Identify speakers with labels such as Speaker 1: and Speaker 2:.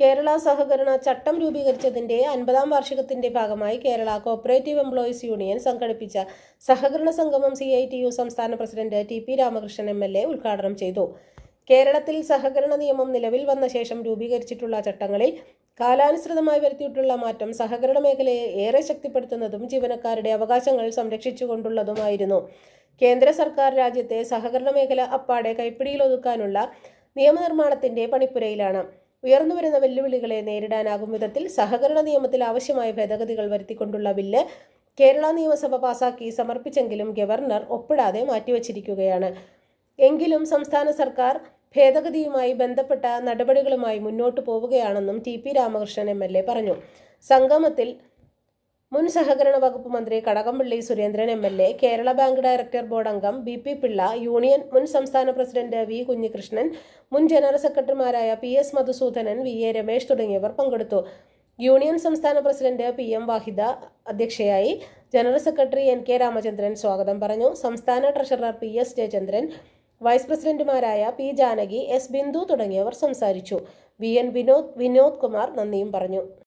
Speaker 1: കേരള സഹകരണ ചട്ടം രൂപീകരിച്ചതിൻ്റെ അൻപതാം വാർഷികത്തിന്റെ ഭാഗമായി കേരള കോപ്പറേറ്റീവ് എംപ്ലോയീസ് യൂണിയൻ സംഘടിപ്പിച്ച സഹകരണ സംഗമം സി ഐ ടി യു സംസ്ഥാന president T P Ramakrishnan M L A ഉദ്ഘാടനം ചെയ്തു കേരളത്തിൽ സഹകരണ നിയമം നിലവിൽ വന്ന ശേഷം രൂപീകരിച്ചിട്ടുള്ള ചട്ടങ്ങളിൽ കാലാനുസൃതമായി വരുത്തിയിട്ടുള്ള മാറ്റം സഹകരണ മേഖലയെ ഏറെ ശക്തിപ്പെടുത്തുന്നതും ജീവനക്കാരുടെ അവകാശങ്ങൾ സംരക്ഷിച്ചുകൊണ്ടുള്ളതുമായിരുന്നു കേന്ദ്ര സർക്കാർ രാജ്യത്തെ സഹകരണ മേഖല അപ്പാടെ കൈപ്പിടിയിലൊതുക്കാനുള്ള നിയമനിർമ്മാണത്തിന്റെ പണിപ്പുരയിലാണ് ഉയർന്നുവരുന്ന വെല്ലുവിളികളെ നേരിടാനാകും വിധത്തിൽ സഹകരണ നിയമത്തിൽ ആവശ്യമായ ഭേദഗതികൾ വരുത്തിക്കൊണ്ടുള്ള ബില്ല് കേരള നിയമസഭ പാസാക്കി സമർപ്പിച്ചെങ്കിലും ഗവർണർ ഒപ്പിടാതെ മാറ്റിവച്ചിരിക്കുകയാണ് എങ്കിലും സംസ്ഥാന സർക്കാർ ഭേദഗതിയുമായി ബന്ധപ്പെട്ട നടപടികളുമായി മുന്നോട്ടു പോവുകയാണെന്നും T P Ramakrishnan M L A പറഞ്ഞു സംഗമത്തിൽ മുൻ സഹകരണ വകുപ്പ് മന്ത്രി Kadakampally Surendran M L A Kerala bank director board അംഗം ബി പി പിള്ള യൂണിയൻ മുൻ സംസ്ഥാന പ്രസിഡന്റ് വി കുഞ്ഞികൃഷ്ണൻ മുൻ ജനറൽ സെക്രട്ടറിമാരായ P S Madhusoodanan V A Ramesh തുടങ്ങിയവർ പങ്കെടുത്തു യൂണിയൻ സംസ്ഥാന പ്രസിഡന്റ് പി എം വാഹിദ അധ്യക്ഷയായി general secretary N K Ramachandran സ്വാഗതം പറഞ്ഞു സംസ്ഥാന treasurer P S Jayachandran vice പ്രസിഡന്റുമാരായ പി ജാനകി എസ് ബിന്ദു തുടങ്ങിയവർ സംസാരിച്ചു വി എൻ വിനോദ് വിനോദ് കുമാർ നന്ദിയും പറഞ്ഞു